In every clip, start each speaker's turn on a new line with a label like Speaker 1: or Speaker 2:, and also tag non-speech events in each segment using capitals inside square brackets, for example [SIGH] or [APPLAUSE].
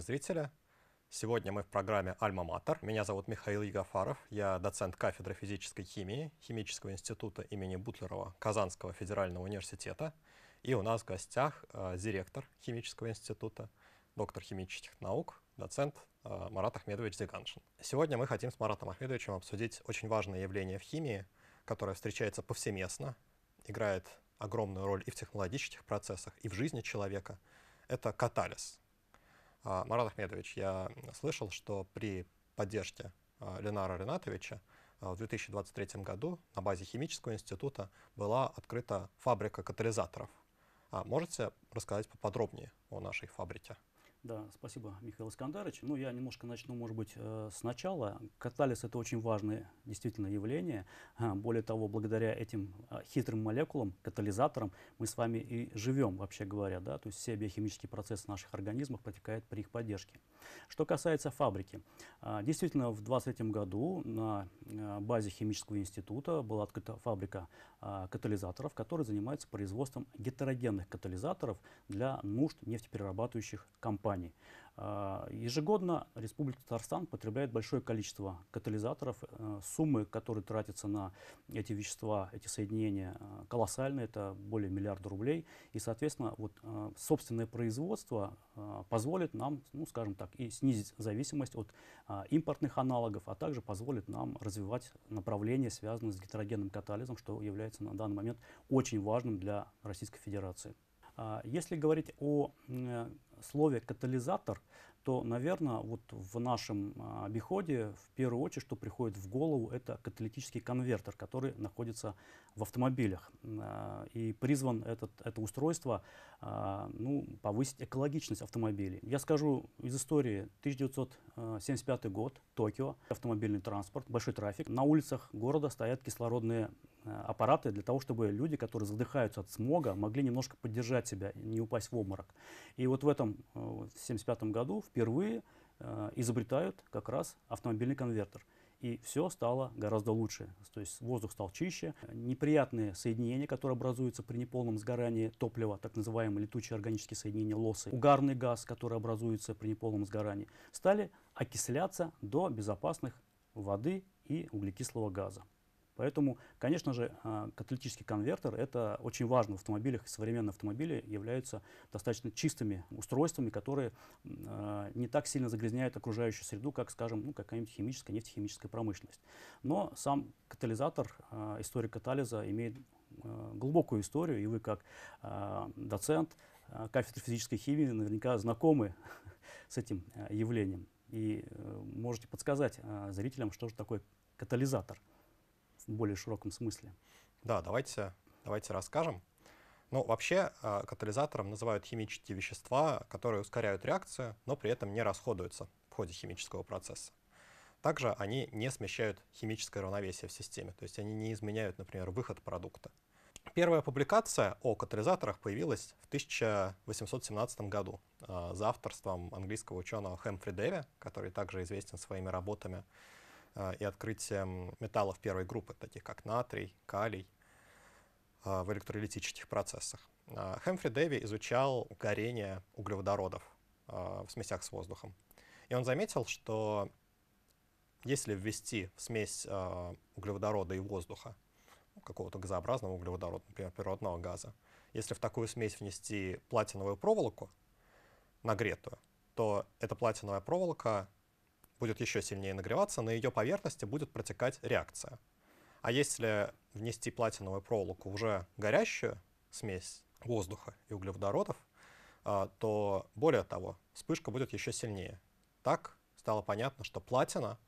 Speaker 1: и зрители. Сегодня мы в программе «Альма-Матер». Меня зовут Михаил Егофаров, я доцент кафедры физической химии Химического института имени Бутлерова Казанского федерального университета. И у нас в гостях э, директор Химического института, доктор химических наук, доцент э, Марат Ахмедович Зиганшин. Сегодня мы хотим с Маратом Ахмедовичем обсудить очень важное явление в химии, которое встречается повсеместно, играет огромную роль и в технологических процессах, и в жизни человека. Это катализ. А, Марат Ахмедович, я слышал, что при поддержке а, Ленара Ренатовича а, в 2023 году на базе Химического института была открыта фабрика катализаторов. Можете рассказать поподробнее о нашей фабрике?
Speaker 2: Да, спасибо, Михаил Искандарович. Ну, я немножко начну, может быть, э, сначала. Катализ – это очень важное действительно явление. Более того, благодаря этим а, хитрым молекулам, катализаторам, мы с вами и живем, вообще говоря. Да? То есть все биохимические процессы в наших организмах протекают при их поддержке. Что касается фабрики, а, действительно в 2023 году на а, базе химического института была открыта фабрика а, катализаторов, которая занимается производством гетерогенных катализаторов для нужд нефтеперерабатывающих компаний. А, ежегодно Республика Татарстан потребляет большое количество катализаторов. Э, суммы, которые тратятся на эти вещества, эти соединения, э, колоссальные, это более миллиарда рублей. И, соответственно, вот э, собственное производство позволит нам, ну, скажем так, и снизить зависимость от а, импортных аналогов, а также позволит нам развивать направления, связанные с гетерогенным катализом, что является на данный момент очень важным для Российской Федерации. А, если говорить о слове «катализатор» то, наверное, вот в нашем а, обиходе в первую очередь, что приходит в голову, это каталитический конвертер, который находится в автомобилях. А, и призван этот, это устройство а, ну, повысить экологичность автомобилей. Я скажу из истории 1975 год, Токио, автомобильный транспорт, большой трафик. На улицах города стоят кислородные аппараты для того, чтобы люди, которые задыхаются от смога, могли немножко поддержать себя, не упасть в обморок. И вот в этом, э, в 1975 году, впервые э, изобретают как раз автомобильный конвертер. И все стало гораздо лучше. То есть воздух стал чище. Неприятные соединения, которые образуются при неполном сгорании топлива, так называемые летучие органические соединения лосы, угарный газ, который образуется при неполном сгорании, стали окисляться до безопасных воды и углекислого газа. Поэтому, конечно же, а, каталитический конвертер – это очень важно в автомобилях. Современные автомобили являются достаточно чистыми устройствами, которые а, не так сильно загрязняют окружающую среду, как, скажем, ну, какая-нибудь химическая, нефтехимическая промышленность. Но сам катализатор, а, история катализа имеет глубокую историю, и вы как доцент кафедры физической химии наверняка знакомы [LAUGHS] с этим явлением. И э, можете подсказать зрителям, что же такое катализатор –
Speaker 1: в более широком смысле. Да, давайте, давайте расскажем. Ну, вообще э, катализатором называют химические вещества, которые ускоряют реакцию, но при этом не расходуются в ходе химического процесса. Также они не смещают химическое равновесие в системе, то есть они не изменяют, например, выход продукта. Первая публикация о катализаторах появилась в 1817 году э, за авторством английского ученого Хэмфри Дэви, который также известен своими работами а, и открытием металлов первой группы, таких как натрий, калий, а, в электролитических процессах. А, Хэмфри Дэви изучал горение углеводородов в смесях с воздухом. И он заметил, что если ввести в смесь углеводорода и воздуха, ну, какого-то газообразного углеводорода, например, природного газа, если в такую смесь внести платиновую проволоку, нагретую, то эта платиновая проволока будет еще сильнее нагреваться, на ее поверхности будет протекать реакция. А если внести платиновую проволоку уже горящую смесь воздуха и углеводородов, а, то более того, вспышка будет еще сильнее. Так стало понятно, что платина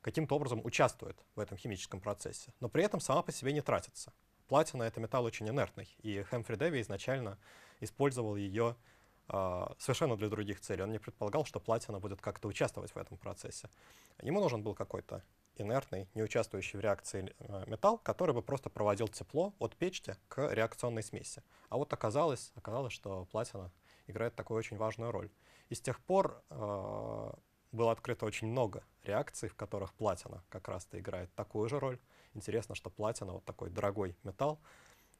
Speaker 1: каким-то образом участвует в этом химическом процессе, но при этом сама по себе не тратится. Платина — это металл очень инертный, и Хэмфри Дэви изначально использовал ее а, совершенно для других целей. Он не предполагал, что платина будет как-то участвовать в этом процессе. Ему нужен был какой-то инертный, не участвующий в реакции э, металл, который бы просто проводил тепло от печки к реакционной смеси. А вот оказалось, оказалось что платина играет такую очень важную роль. И с тех пор э, было открыто очень много реакций, в которых платина как раз-то играет такую же роль. Интересно, что платина, вот такой дорогой металл,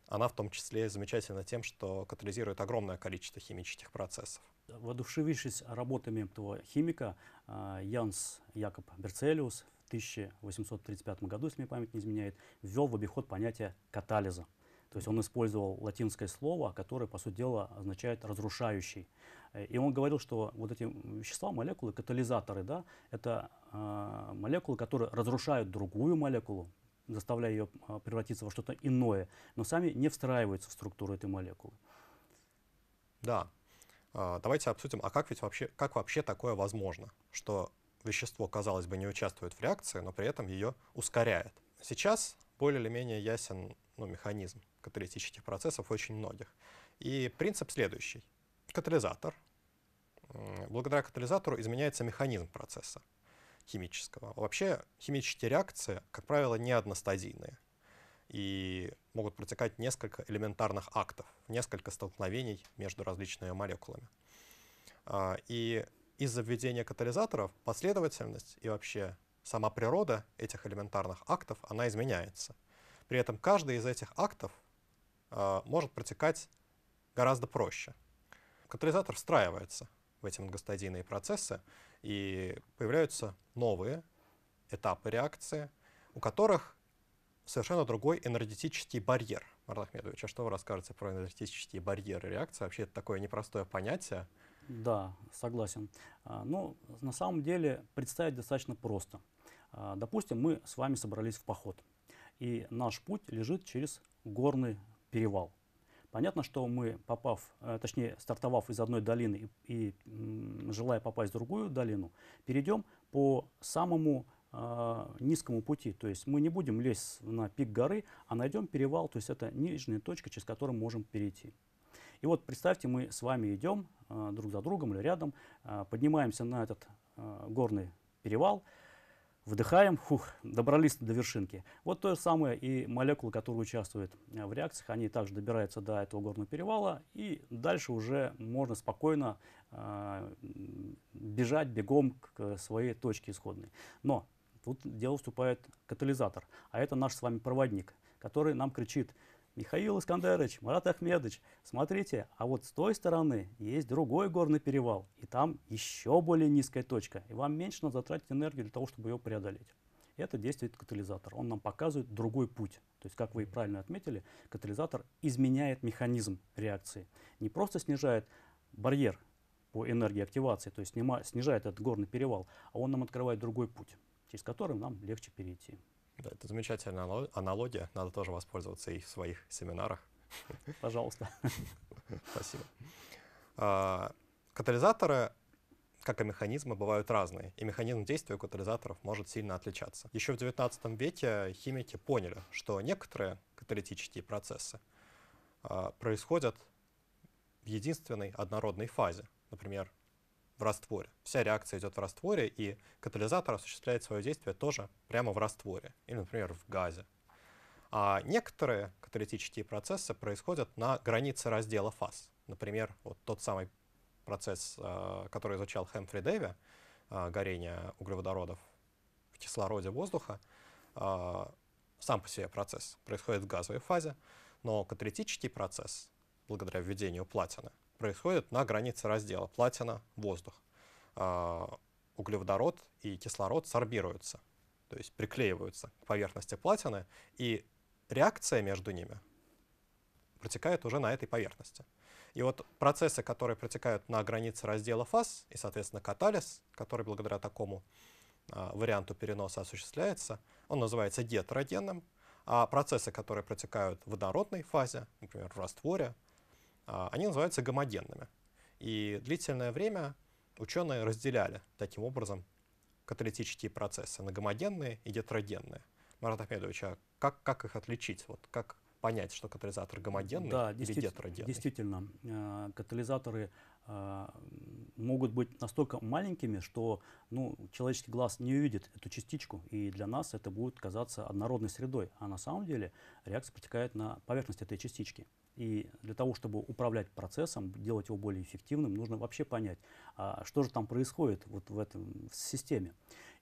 Speaker 1: она в том числе замечательна тем, что катализирует огромное количество химических процессов.
Speaker 2: Воодушевившись работами этого химика, а, Янс Якоб Берцелиус в 1835 году, если мне память не изменяет, ввел в обиход понятие катализа. То есть он использовал латинское слово, которое, по сути дела, означает «разрушающий». Э, и он говорил, что вот эти вещества, молекулы, катализаторы, да, это э, молекулы, которые разрушают другую молекулу, заставляя ее а, превратиться во что-то иное, но сами не встраиваются в структуру этой молекулы.
Speaker 1: Да. А, давайте обсудим, а как, ведь вообще, как вообще такое возможно, что вещество, казалось бы, не участвует в реакции, но при этом ее ускоряет. Сейчас более или менее ясен ну, механизм каталитических процессов очень многих. И принцип следующий. Катализатор. Благодаря катализатору изменяется механизм процесса химического. Вообще химические реакции, как правило, не одностадийные и могут протекать несколько элементарных актов, несколько столкновений между различными молекулами. А, и из-за введения катализаторов последовательность и вообще сама природа этих элементарных актов, она изменяется. При этом каждый из этих актов а, может протекать гораздо проще. Катализатор встраивается в эти многостадийные процессы, и появляются новые этапы реакции, у которых совершенно другой энергетический барьер. Марат Ахмедович, а что вы расскажете про энергетические барьеры реакции? Вообще это такое непростое понятие. Да, согласен. А, ну,
Speaker 2: на самом деле представить достаточно просто. А, допустим, мы с вами собрались в поход, и наш путь лежит через горный перевал. Понятно, что мы, попав, э, точнее, стартовав из одной долины и, и желая попасть в другую долину, перейдем по самому э, низкому пути. То есть мы не будем лезть на пик горы, а найдем перевал, то есть это нижняя точка, через которую мы можем перейти. И вот представьте, мы с вами идем э, друг за другом или рядом, э, поднимаемся на этот э, горный перевал, Вдыхаем, хух, добрались до вершинки. Вот то же самое и молекулы, которые участвуют э, в реакциях, они также добираются до этого горного перевала, и дальше уже можно спокойно э, бежать бегом к своей точке исходной. Но тут дело вступает катализатор, а это наш с вами проводник, который нам кричит – Михаил Искандерович, Марат Ахмедович, смотрите, а вот с той стороны есть другой горный перевал, и там еще более низкая точка, и вам меньше надо затратить энергию для того, чтобы ее преодолеть. Это действует катализатор. Он нам показывает другой путь. То есть, как вы и правильно отметили, катализатор изменяет механизм реакции. Не просто снижает барьер по энергии активации, то есть снижает этот горный перевал, а он нам открывает другой путь, через который нам легче перейти.
Speaker 1: Да, это замечательная аналогия. Надо тоже воспользоваться и в своих семинарах. Пожалуйста. Спасибо. А, катализаторы, как и механизмы, бывают разные, и механизм действия катализаторов может сильно отличаться. Еще в XIX веке химики поняли, что некоторые каталитические процессы а, происходят в единственной однородной фазе. Например, в растворе. Вся реакция идет в растворе, и катализатор осуществляет свое действие тоже прямо в растворе или, например, в газе. А некоторые каталитические процессы происходят на границе раздела фаз. Например, вот тот самый процесс, э, который изучал Хэмфри Дэви, э, горение углеводородов в кислороде воздуха, э, сам по себе процесс происходит в газовой фазе, но каталитический процесс, благодаря введению платины, происходит на границе раздела платина-воздух. А, углеводород и кислород сорбируются, то есть приклеиваются к поверхности платины, и реакция между ними протекает уже на этой поверхности. И вот процессы, которые протекают на границе раздела фаз и, соответственно, катализ, который благодаря такому а, варианту переноса осуществляется, он называется гетерогенным, а процессы, которые протекают в водородной фазе, например, в растворе, а, они называются гомогенными. И длительное время ученые разделяли таким образом каталитические процессы на гомогенные и гетерогенные. Марат Ахмедович, а как, как их отличить? Вот как понять, что катализатор гомогенный да, или гетерогенный? Действительно,
Speaker 2: э, катализаторы э, могут быть настолько маленькими, что ну, человеческий глаз не увидит эту частичку, и для нас это будет казаться однородной средой, а на самом деле реакция протекает на поверхности этой частички. И для того, чтобы управлять процессом, делать его более эффективным, нужно вообще понять, а, что же там происходит вот в этом в системе.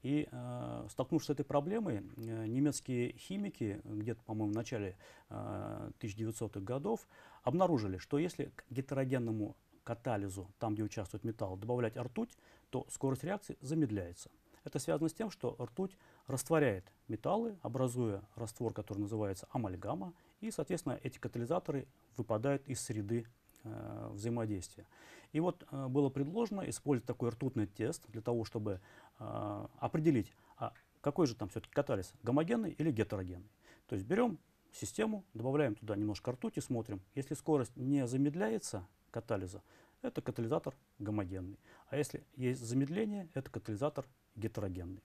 Speaker 2: И э, столкнувшись с этой проблемой, э, немецкие химики где-то, по-моему, в начале э, а, 1900-х годов обнаружили, что если к гетерогенному катализу, там, где участвует металл, добавлять ртуть, то скорость реакции замедляется. Это связано с тем, что ртуть растворяет металлы, образуя раствор, который называется амальгама, и, соответственно, эти катализаторы выпадают из среды э, взаимодействия. И вот э, было предложено использовать такой ртутный тест для того, чтобы э, определить, а какой же там все-таки катализ, гомогенный или гетерогенный. То есть берем систему, добавляем туда немножко ртути, смотрим. Если скорость не замедляется катализа, это катализатор гомогенный. А если есть замедление, это катализатор гетерогенный.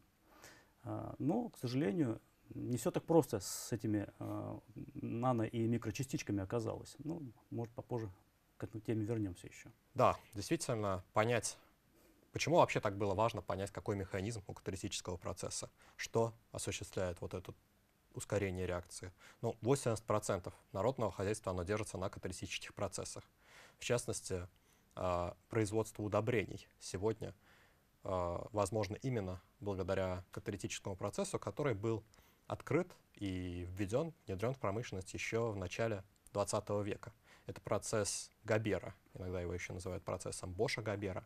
Speaker 2: Э, но, к сожалению, не все так просто с этими э, нано- и микрочастичками оказалось. Ну, может, попозже к этой теме вернемся еще.
Speaker 1: Да, действительно, понять, почему вообще так было важно понять, какой механизм у каталитического процесса, что осуществляет вот это ускорение реакции. Ну, 80% народного хозяйства оно держится на каталитических процессах. В частности, э, производство удобрений сегодня э, возможно именно благодаря каталитическому процессу, который был открыт и введен, внедрен в промышленность еще в начале 20 века. Это процесс Габера, иногда его еще называют процессом Боша-Габера.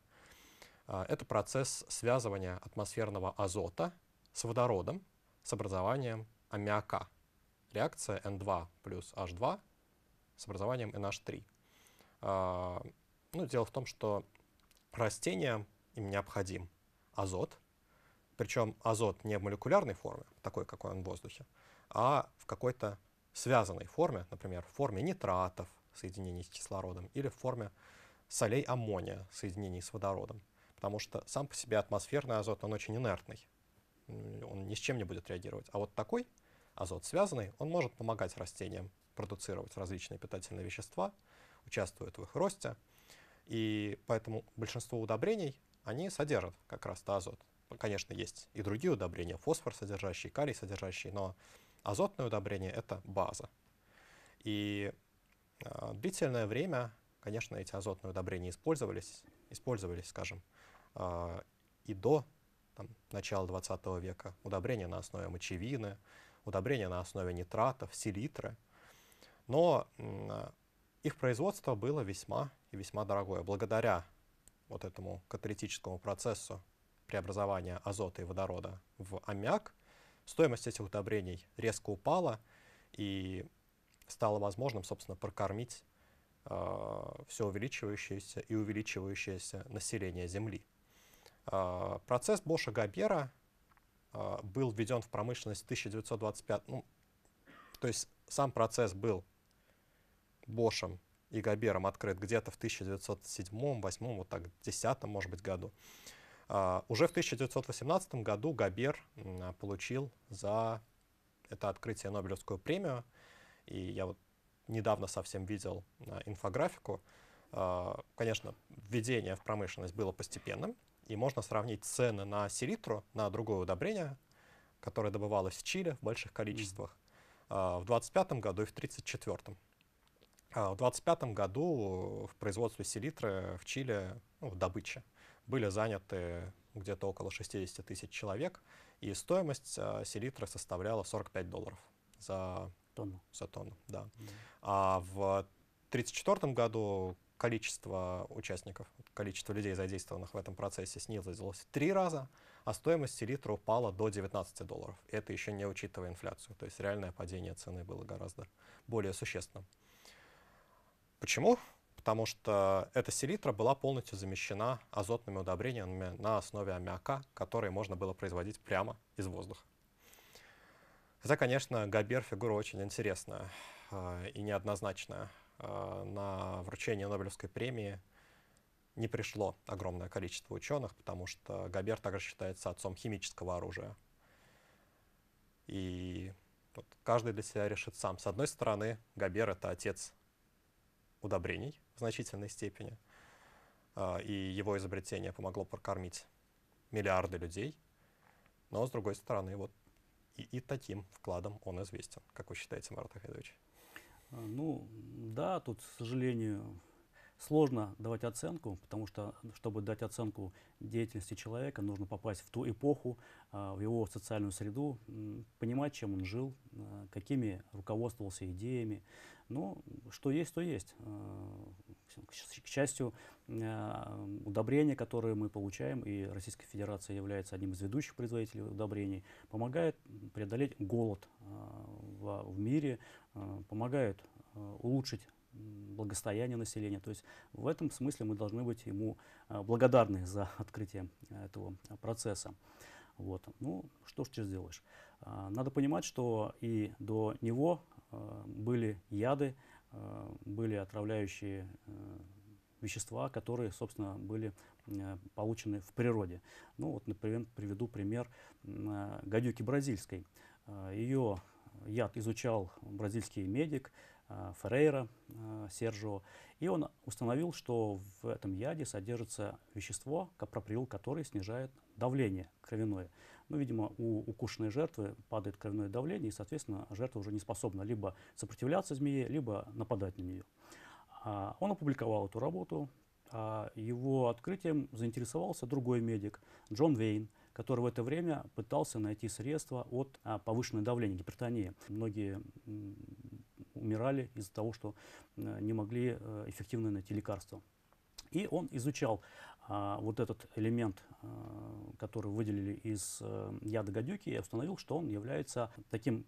Speaker 1: А, это процесс связывания атмосферного азота с водородом, с образованием аммиака. Реакция N2 плюс H2 с образованием NH3. А, ну, дело в том, что растениям им необходим азот, причем азот не в молекулярной форме, такой, какой он в воздухе, а в какой-то связанной форме, например, в форме нитратов, соединений с кислородом, или в форме солей аммония, соединений с водородом. Потому что сам по себе атмосферный азот, он очень инертный, он ни с чем не будет реагировать. А вот такой азот связанный, он может помогать растениям продуцировать различные питательные вещества, участвует в их росте, и поэтому большинство удобрений, они содержат как раз-то азот. Ну, конечно, есть и другие удобрения, фосфор содержащие, калий содержащие, но азотное удобрение — это база. И э, длительное время, конечно, эти азотные удобрения использовались, использовались скажем, э, и до там, начала 20 века. Удобрения на основе мочевины, удобрения на основе нитратов, селитры. Но э, их производство было весьма и весьма дорогое. Благодаря вот этому каталитическому процессу преобразования азота и водорода в аммиак, стоимость этих удобрений резко упала, и стало возможным, собственно, прокормить э, все увеличивающееся и увеличивающееся население Земли. Э, процесс Боша Габера э, был введен в промышленность в 1925, ну, то есть сам процесс был Бошем и Габером открыт где-то в 1907, 8, вот так, 10, может быть, году. А, уже в 1918 году Габер а, получил за это открытие Нобелевскую премию. И я вот недавно совсем видел а, инфографику. Конечно, введение в промышленность было постепенным, и можно сравнить цены на селитру, на другое удобрение, которое добывалось в Чили в больших количествах, mm-hmm. в 25 году и в 34 В 25 году в производстве селитры в Чили, ну, в добыче, были заняты где-то около 60 тысяч человек, и стоимость а, селитры составляла 45 долларов за тонну. За тонну да. Mm. А в 1934 году количество участников, количество людей, задействованных в этом процессе, снизилось в три раза, а стоимость селитры упала до 19 долларов. Это еще не учитывая инфляцию. То есть реальное падение цены было гораздо более существенным. Почему потому что эта селитра была полностью замещена азотными удобрениями на основе аммиака, которые можно было производить прямо из воздуха. Хотя, конечно, Габер фигура очень интересная э, и неоднозначная. Э, на вручение Нобелевской премии не пришло огромное количество ученых, потому что Габер также считается отцом химического оружия. И вот каждый для себя решит сам. С одной стороны, Габер — это отец удобрений в значительной степени, а, и его изобретение помогло прокормить миллиарды людей. Но, с другой стороны, вот и, и таким вкладом он известен, как вы считаете, Марат Ахедович? А, ну,
Speaker 2: да, тут, к сожалению, сложно давать оценку, потому что, чтобы дать оценку деятельности человека, нужно попасть в ту эпоху, а, в его социальную среду, понимать, чем он жил, какими руководствовался идеями. Но ну, что есть, то есть. Э, к счастью, э, удобрения, которые мы получаем, и Российская Федерация является одним из ведущих производителей удобрений, помогают преодолеть голод э, в мире, помогают улучшить благостояние населения. То есть в этом смысле мы должны быть ему благодарны за [LAUGHS] открытие этого процесса. Вот. Ну, что ж ты сделаешь? Надо понимать, что и до него Э, были яды, э, были отравляющие э, вещества, которые, собственно, были получены в природе. Ну вот, например, приведу пример гадюки бразильской. Ее яд изучал бразильский медик, Э, Феррейра э, Сержио. И он установил, что в этом яде содержится вещество, капроприл, которое снижает давление кровяное. Ну, видимо, у укушенной жертвы падает кровяное давление, и, соответственно, жертва уже не способна либо сопротивляться змее, либо нападать на нее. А, он опубликовал эту работу. А, его открытием заинтересовался другой медик, Джон Вейн, который в это время пытался найти средства от а, повышенного давления, гипертонии. Многие умирали из-за того, что э, не могли э, эффективно найти лекарства. И он изучал а, вот этот элемент, а, который выделили из а, яда гадюки, и установил, что он является таким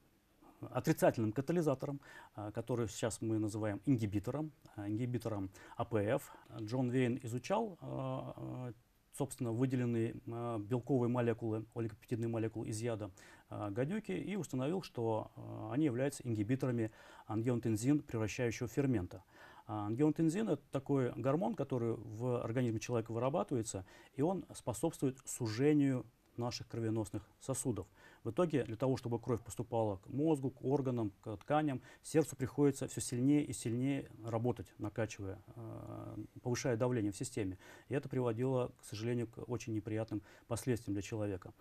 Speaker 2: отрицательным катализатором, а, который сейчас мы называем ингибитором, а, ингибитором АПФ. Джон Вейн изучал а, собственно, выделенные а, белковые молекулы, олигопептидные молекулы из яда а, гадюки и установил, что а, они являются ингибиторами ангиотензин превращающего фермента. Ангиотензин это такой гормон, который в организме человека вырабатывается, и он способствует сужению наших кровеносных сосудов. В итоге для того, чтобы кровь поступала к мозгу, к органам, к тканям, сердцу приходится все сильнее и сильнее работать, накачивая, э, повышая давление в системе. И это приводило, к сожалению, к очень неприятным последствиям для человека.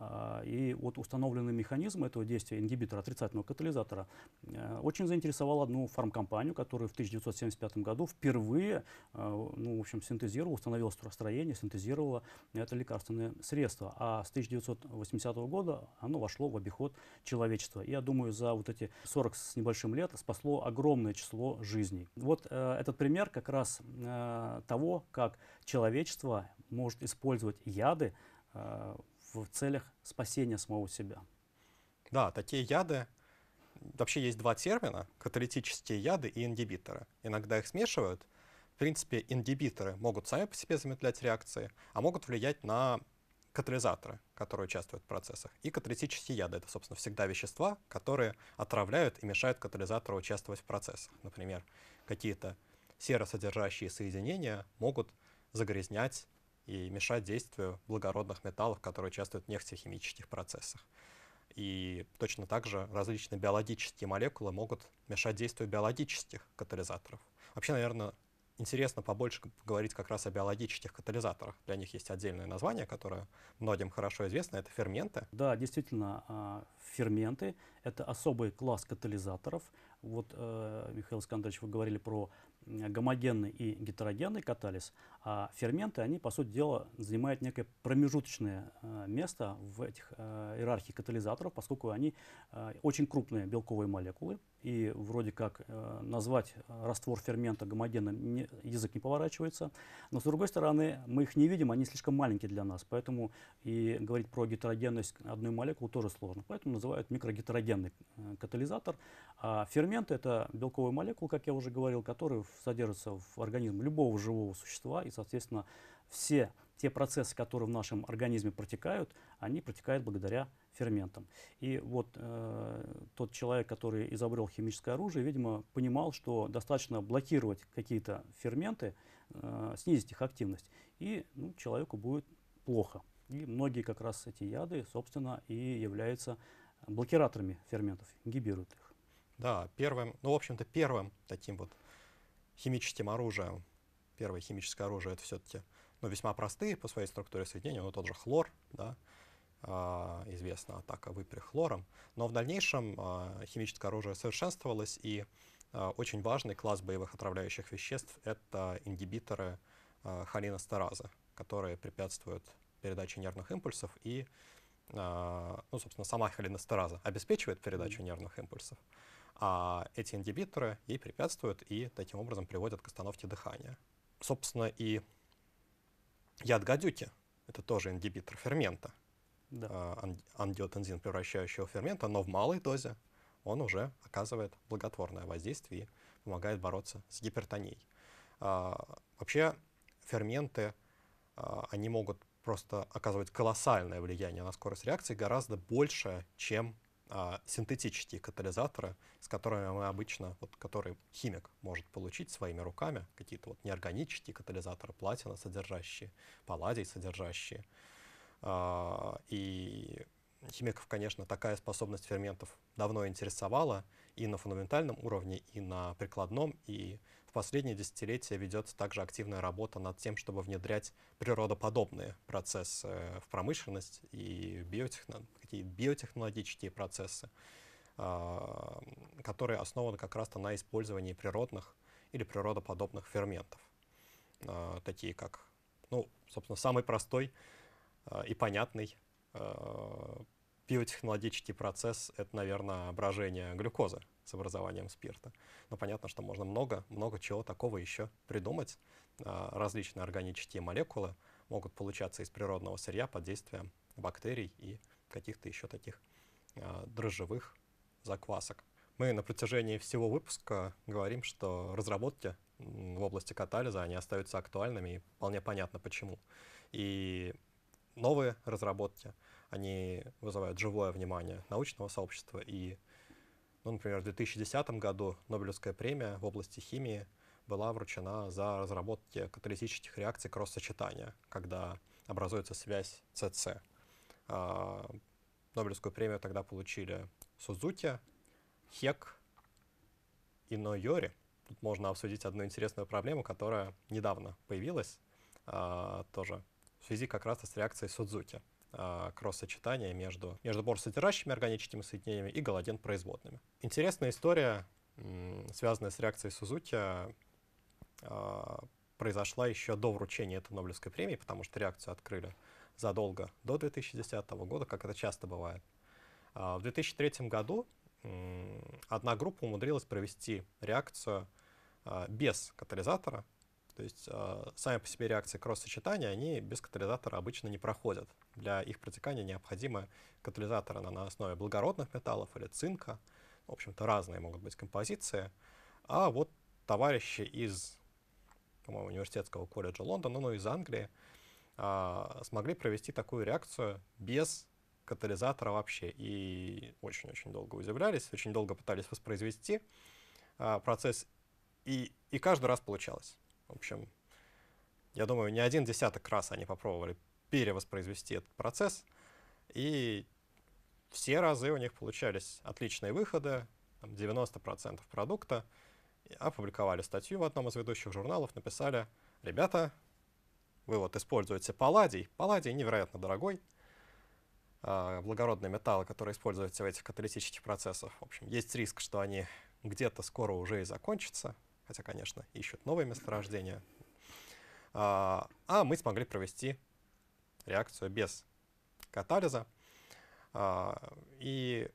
Speaker 2: А, и вот установленный механизм этого действия ингибитора отрицательного катализатора э, очень заинтересовал одну фармкомпанию, которая в 1975 году впервые э, ну, в общем, синтезировала, установила строение, синтезировала это лекарственное средство. А с 1980 года оно вошло в обиход человечества. И я думаю, за вот эти 40 с небольшим лет спасло огромное число жизней. Вот э, этот пример как раз э, того, как человечество может использовать яды э,
Speaker 1: в целях спасения самого себя. Да, такие яды. Вообще есть два термина — каталитические яды и ингибиторы. Иногда их смешивают. В принципе, ингибиторы могут сами по себе замедлять реакции, а могут влиять на катализаторы, которые участвуют в процессах. И каталитические яды — это, собственно, всегда вещества, которые отравляют и мешают катализатору участвовать в процессах. Например, какие-то серосодержащие соединения могут загрязнять и мешать действию благородных металлов, которые участвуют в нефтехимических процессах. И точно так же различные биологические молекулы могут мешать действию биологических катализаторов. Вообще, наверное, интересно побольше говорить как раз о биологических катализаторах. Для них есть отдельное название, которое многим хорошо известно, это ферменты. Да, действительно, а, ферменты — это особый класс
Speaker 2: катализаторов. Вот, э, Михаил Искандрович, вы говорили про гомогенный и гетерогенный катализ, а ферменты, они, по сути дела, занимают некое промежуточное э, место в этих э, иерархии катализаторов, поскольку они э, очень крупные белковые молекулы, и вроде как э, назвать раствор фермента гомогенным не, язык не поворачивается, но с другой стороны мы их не видим, они слишком маленькие для нас, поэтому и говорить про гетерогенность одной молекулы тоже сложно, поэтому называют микрогетерогенный э, катализатор. А ферменты это белковые молекулы, как я уже говорил, которые содержатся в организме любого живого существа и Соответственно, все те процессы, которые в нашем организме протекают, они протекают благодаря ферментам. И вот э, тот человек, который изобрел химическое оружие, видимо, понимал, что достаточно блокировать какие-то ферменты, э, снизить их активность, и ну, человеку будет плохо. И многие как раз эти яды, собственно, и являются блокираторами ферментов, ингибируют их.
Speaker 1: Да, первым, ну, в общем-то, первым таким вот химическим оружием Первое химическое оружие — это все-таки ну, весьма простые по своей структуре соединения, но тот же хлор, да, э, известна атака выпри хлором. Но в дальнейшем э, химическое оружие совершенствовалось, и э, очень важный класс боевых отравляющих веществ — это ингибиторы э, холиностераза, которые препятствуют передаче нервных импульсов и ну, собственно, сама холиностераза обеспечивает передачу нервных импульсов, а эти ингибиторы ей препятствуют и таким образом приводят к остановке дыхания собственно, и яд гадюки. Это тоже ингибитор фермента. Да. А, андиотензин, превращающего фермента, но в малой дозе он уже оказывает благотворное воздействие и помогает бороться с гипертонией. А, вообще ферменты, а, они могут просто оказывать колоссальное влияние на скорость реакции, гораздо больше, чем а, синтетические катализаторы, с которыми мы обычно, вот, которые химик может получить своими руками, какие-то вот неорганические катализаторы, платина содержащие, палладий содержащие. А, и химиков, конечно, такая способность ферментов давно интересовала и на фундаментальном уровне, и на прикладном, и последние десятилетия ведется также активная работа над тем, чтобы внедрять природоподобные процессы э, в промышленность и биотехно... биотехнологические процессы, а, которые основаны как раз-то на использовании природных или природоподобных ферментов, а, такие как, ну, собственно, самый простой а, и понятный биотехнологический процесс — это, наверное, брожение глюкозы с образованием спирта. Но понятно, что можно много, много чего такого еще придумать. А, различные органические молекулы могут получаться из природного сырья под действием бактерий и каких-то еще таких а, дрожжевых заквасок. Мы на протяжении всего выпуска говорим, что разработки в области катализа, они остаются актуальными, и вполне понятно почему. И новые разработки, они вызывают живое внимание научного сообщества и ну, например, в 2010 году Нобелевская премия в области химии была вручена за разработки каталитических реакций кросс-сочетания, когда образуется связь ЦЦ. А, Нобелевскую премию тогда получили Сузуки, Хек и Нойори. Тут можно обсудить одну интересную проблему, которая недавно появилась, а, тоже в связи как раз с реакцией Судзуки. А, кросс-сочетание между, между борсодержащими органическими соединениями и галоген-производными. Интересная история, связанная с реакцией Сузуки, а, произошла еще до вручения этой Нобелевской премии, потому что реакцию открыли задолго до 2010 года, как это часто бывает. А, в 2003 году одна группа умудрилась провести реакцию без катализатора, то есть а, сами по себе реакции кросс-сочетания, они без катализатора обычно не проходят. Для их протекания необходимы катализаторы на основе благородных металлов или цинка. В общем-то, разные могут быть композиции. А вот товарищи из, по-моему, университетского колледжа Лондона, ну, из Англии, а, смогли провести такую реакцию без катализатора вообще. И очень-очень долго удивлялись, очень долго пытались воспроизвести а, процесс, и, и каждый раз получалось. В общем, я думаю, не один десяток раз они попробовали перевоспроизвести этот процесс, и все разы у них получались отличные выходы, 90% продукта, опубликовали статью в одном из ведущих журналов, написали, ребята, вы вот используете палладий, палладий невероятно дорогой, а, благородные металлы, которые используются в этих каталитических процессах, в общем, есть риск, что они где-то скоро уже и закончатся, хотя, конечно, ищут новые месторождения. А, а мы смогли провести реакцию без катализа. А, и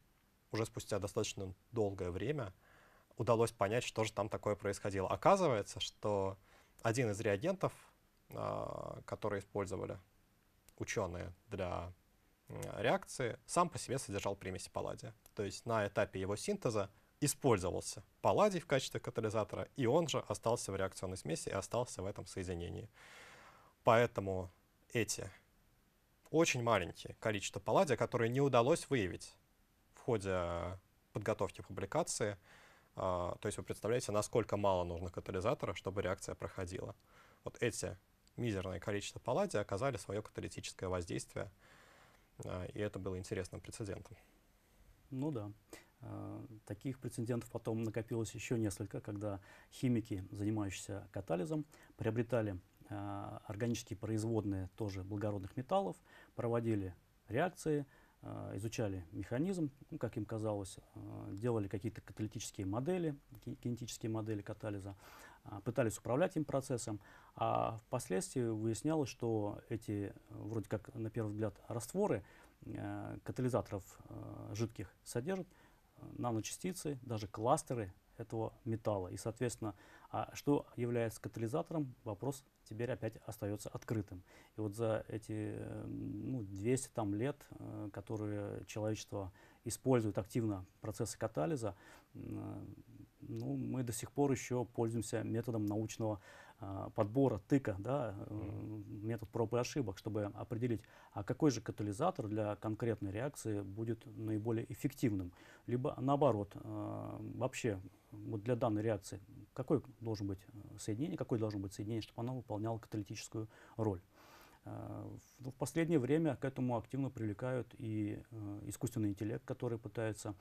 Speaker 1: уже спустя достаточно долгое время удалось понять, что же там такое происходило. Оказывается, что один из реагентов, а, который использовали ученые для реакции, сам по себе содержал примеси палладия. То есть на этапе его синтеза использовался палладий в качестве катализатора, и он же остался в реакционной смеси и остался в этом соединении. Поэтому эти очень маленькие количество палладия, которые не удалось выявить в ходе а, подготовки публикации, а, то есть вы представляете, насколько мало нужно катализатора, чтобы реакция проходила. Вот эти мизерное количество палладия оказали свое каталитическое воздействие, а, и это было интересным прецедентом.
Speaker 2: Ну да. Э, таких прецедентов потом накопилось еще несколько, когда химики, занимающиеся катализом, приобретали э, органические производные тоже благородных металлов, проводили реакции, э, изучали механизм, ну, как им казалось, делали какие-то каталитические модели, кинетические модели катализа, пытались управлять им процессом, а впоследствии выяснялось, что эти, вроде как на первый взгляд, растворы катализаторов жидких содержат, э, наночастицы, даже кластеры этого металла. И, соответственно, а что является катализатором, вопрос теперь опять остается открытым. И вот за эти э, ну, 200 там, лет, э, которые человечество использует активно процессы катализа, э, ну, мы до сих пор еще пользуемся методом научного а, подбора тыка, да, э, метод проб и ошибок, чтобы определить, а какой же катализатор для конкретной реакции будет наиболее эффективным. Либо наоборот, а, вообще вот для данной реакции какой должен быть э, соединение, какое должно быть соединение, чтобы оно выполняло каталитическую роль. Э, в последнее время к этому активно привлекают и искусственный интеллект, который пытается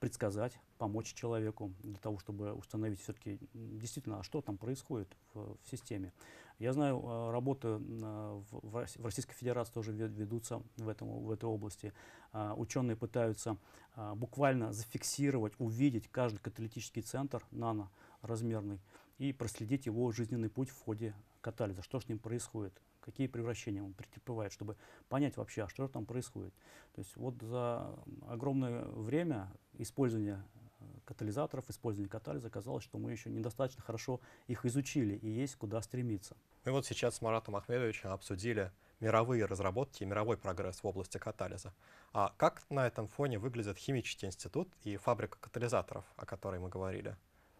Speaker 2: предсказать, помочь человеку для того, чтобы установить все-таки действительно, а что там происходит в, в системе. Я знаю, а, работы в, в Российской Федерации тоже ведутся в, этом, в этой области. А, Ученые пытаются а, буквально зафиксировать, увидеть каждый каталитический центр нано размерный и проследить его жизненный путь в ходе катализа, что с ним происходит какие превращения он претерпевает, чтобы понять вообще, а что же там происходит. То есть вот за огромное время использования э, катализаторов, использования катализа, оказалось, что мы еще недостаточно хорошо их изучили и есть куда стремиться.
Speaker 1: Мы вот сейчас с Маратом Ахмедовичем обсудили мировые разработки и мировой прогресс в области катализа. А как на этом фоне выглядит химический институт и фабрика катализаторов, о которой мы говорили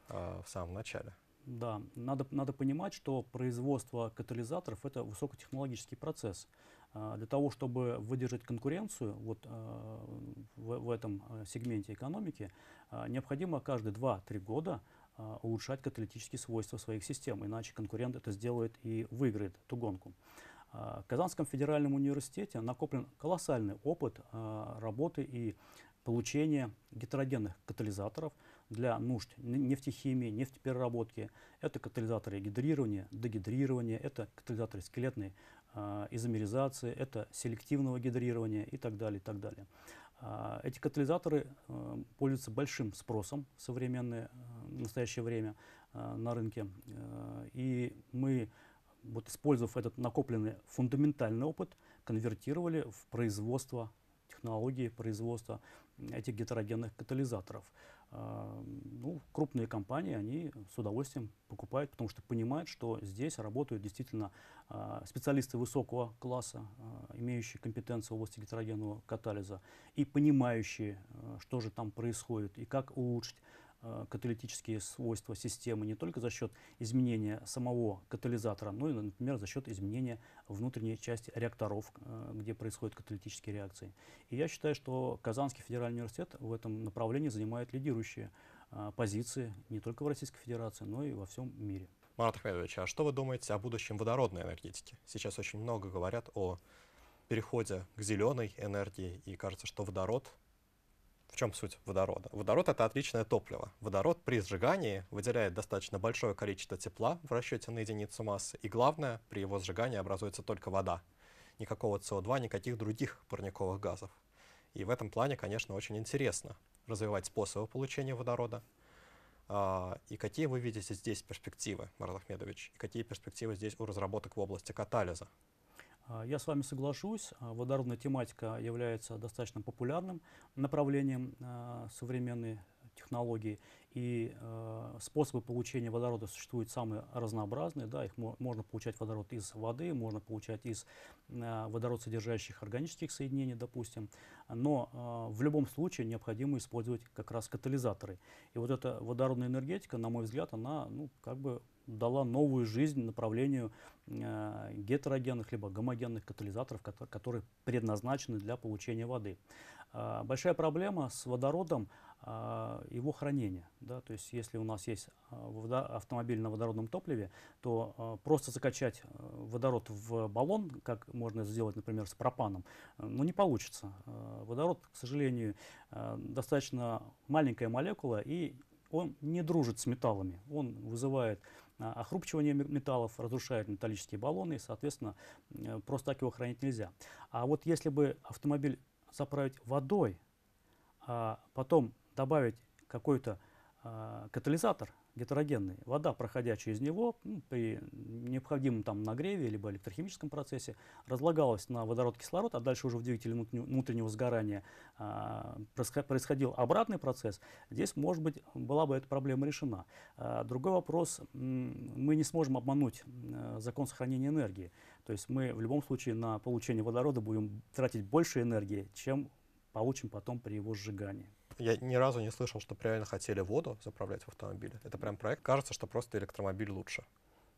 Speaker 1: э, в самом начале?
Speaker 2: Да, надо, надо понимать, что производство катализаторов – это высокотехнологический процесс. А, для того, чтобы выдержать конкуренцию вот, а, в, в этом а, сегменте экономики, необходимо каждые 2-3 года улучшать каталитические свойства своих систем, иначе конкурент это сделает и выиграет эту гонку. В Казанском федеральном университете накоплен колоссальный опыт работы и получения гетерогенных катализаторов, для нужд нефтехимии, нефтепереработки. Это катализаторы гидрирования, дегидрирования, это катализаторы скелетной э, изомеризации, это селективного гидрирования и так далее, и так далее. А, эти катализаторы э, пользуются большим спросом в современное, в настоящее время э, на рынке. и мы вот используя этот накопленный фундаментальный опыт, конвертировали в производство технологии производства этих гетерогенных катализаторов ну, крупные компании, они с удовольствием покупают, потому что понимают, что здесь работают действительно а, специалисты высокого класса, а, имеющие компетенции в области гетерогенного катализа и понимающие, а, что же там происходит и как улучшить Э, каталитические свойства системы не только за счет изменения самого катализатора, но и, например, за счет изменения внутренней части реакторов, э, где происходят каталитические реакции. И я считаю, что Казанский федеральный университет в этом направлении занимает лидирующие
Speaker 1: э, позиции не только в Российской Федерации, но и во всем мире. Марат Ахмедович, а что вы думаете о будущем водородной энергетики? Сейчас очень много говорят о переходе к зеленой энергии, и кажется, что водород в чем суть водорода? Водород — это отличное топливо. Водород при сжигании выделяет достаточно большое количество тепла в расчете на единицу массы, и главное, при его сжигании образуется только вода. Никакого СО2, никаких других парниковых газов. И в этом плане, конечно, очень интересно развивать способы получения водорода. А, и какие вы видите здесь перспективы, Марат Ахмедович? И какие перспективы здесь у разработок в области катализа?
Speaker 2: А, я с вами соглашусь, а, водородная тематика является достаточно популярным направлением а, современной технологии, и способы получения водорода существуют самые разнообразные. Да, их можно получать водород из воды, можно получать из э, водород, содержащих органических соединений, допустим. Но в любом случае необходимо использовать как раз катализаторы. И вот эта водородная энергетика, на мой взгляд, она ну, как бы дала новую жизнь направлению э, гетерогенных либо гомогенных катализаторов, которые, которые предназначены для получения воды. Э, большая проблема с водородом э, его хранение. Да? То есть если у нас есть а, вода, автомобиль на водородном топливе, то э, просто закачать э, водород в баллон, как можно сделать, например, с пропаном, э, ну не получится. Э, водород, к сожалению, э, достаточно маленькая молекула и он не дружит с металлами, он вызывает охрупчивание а, а металлов, разрушают металлические баллоны, и, соответственно, э, просто так его хранить нельзя. А вот если бы автомобиль заправить водой, а потом добавить какой-то а, катализатор, гетерогенный. Вода, проходя через него, при необходимом там нагреве либо электрохимическом процессе, разлагалась на водород-кислород, а дальше уже в двигателе внутреннего сгорания а, происходил обратный процесс. Здесь, может быть, была бы эта проблема решена. А, другой вопрос, мы не сможем обмануть э, закон сохранения энергии. То есть мы в любом случае на получение водорода будем тратить больше энергии, чем получим потом при его сжигании.
Speaker 1: Я ни разу не слышал, что реально хотели воду заправлять в автомобиле. Это прям проект. Кажется, что просто электромобиль лучше.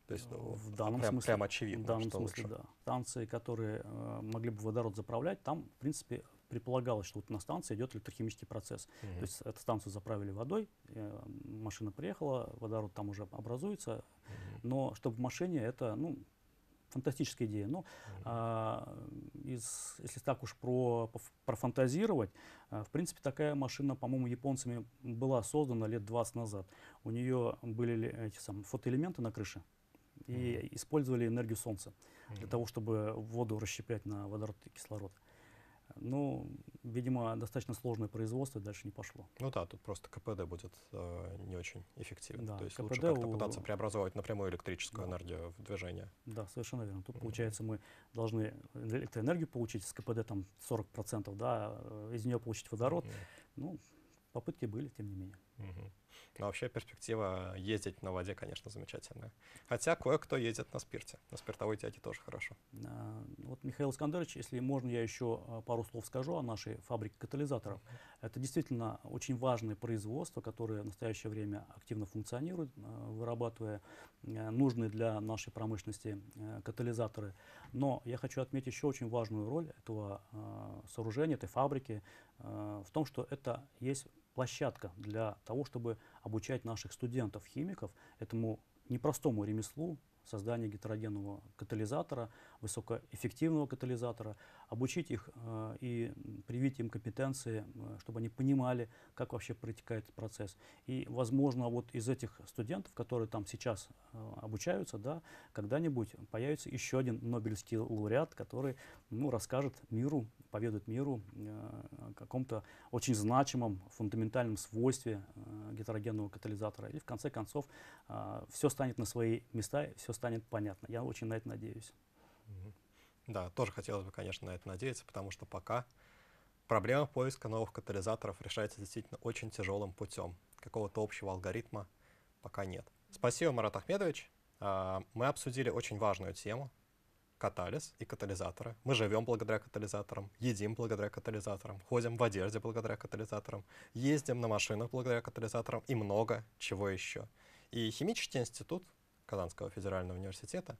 Speaker 1: То есть э, в данном прям, смысле, прям очевидно, в данном что смысле, лучше. Да.
Speaker 2: Станции, которые э, могли бы водород заправлять, там, в принципе, предполагалось, что вот на станции идет электрохимический процесс. Угу. То есть эту станцию заправили водой, э, машина приехала, водород там уже образуется, угу. но чтобы в машине это, ну, фантастическая идея. Но ну, а, из, если так уж про, профантазировать, а, в принципе, такая машина, по-моему, японцами была создана лет 20 назад. У нее были эти сам фотоэлементы на крыше и использовали энергию солнца для того, чтобы воду расщеплять на водород и кислород. Mm -hmm. Ну, видимо, достаточно сложное производство, дальше не пошло.
Speaker 1: Ну да, тут просто КПД будет э, не очень
Speaker 2: эффективен. Да, То есть КПД лучше как-то у... пытаться
Speaker 1: преобразовать напрямую электрическую да. энергию в движение.
Speaker 2: Да, совершенно верно. Тут, получается, мы должны электроэнергию получить с КПД там 40%, да, э, из нее получить водород. Mm. Ну, попытки были, тем не менее.
Speaker 1: Ну вообще перспектива ездить на воде, конечно, замечательная. Хотя кое-кто ездит на спирте. На спиртовой тяге тоже хорошо.
Speaker 2: А, вот, Михаил Искандерович, если можно, я еще а, пару слов скажу о нашей фабрике катализаторов. Это действительно очень важное производство, которое в настоящее время активно функционирует, а, вырабатывая э, нужные для нашей промышленности э, катализаторы. Но я хочу отметить еще очень важную роль этого сооружения, этой фабрики в том, что это есть площадка для того, чтобы обучать наших студентов-химиков этому непростому ремеслу, создания гетерогенного катализатора, высокоэффективного катализатора, обучить их э, и привить им компетенции, э, чтобы они понимали, как вообще протекает этот процесс. И, возможно, вот из этих студентов, которые там сейчас э, обучаются, да, когда-нибудь появится еще один Нобелевский лауреат, который ну, расскажет миру, поведает миру э, о каком-то очень значимом фундаментальном свойстве э, гетерогенного катализатора. И в конце концов все станет на свои места, все станет понятно. Я очень
Speaker 1: на это надеюсь. Да, тоже хотелось бы, конечно, на это надеяться, потому что пока проблема поиска новых катализаторов решается действительно очень тяжелым путем. Какого-то общего алгоритма пока нет. Спасибо, Марат Ахмедович. А, мы обсудили очень важную тему — катализ и катализаторы. Мы живем благодаря катализаторам, едим благодаря катализаторам, ходим в одежде благодаря катализаторам, ездим на машинах благодаря катализаторам и много чего еще. И химический институт Казанского федерального университета.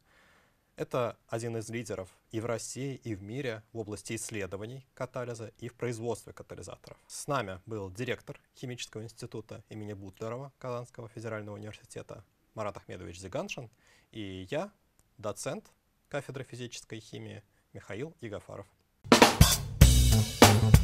Speaker 1: Это один из лидеров и в России, и в мире в области исследований катализа и в производстве катализаторов. С нами был директор Химического института имени Бутлерова Казанского федерального университета Марат Ахмедович Зиганшин и я, доцент кафедры физической химии Михаил Игофаров. Thank you.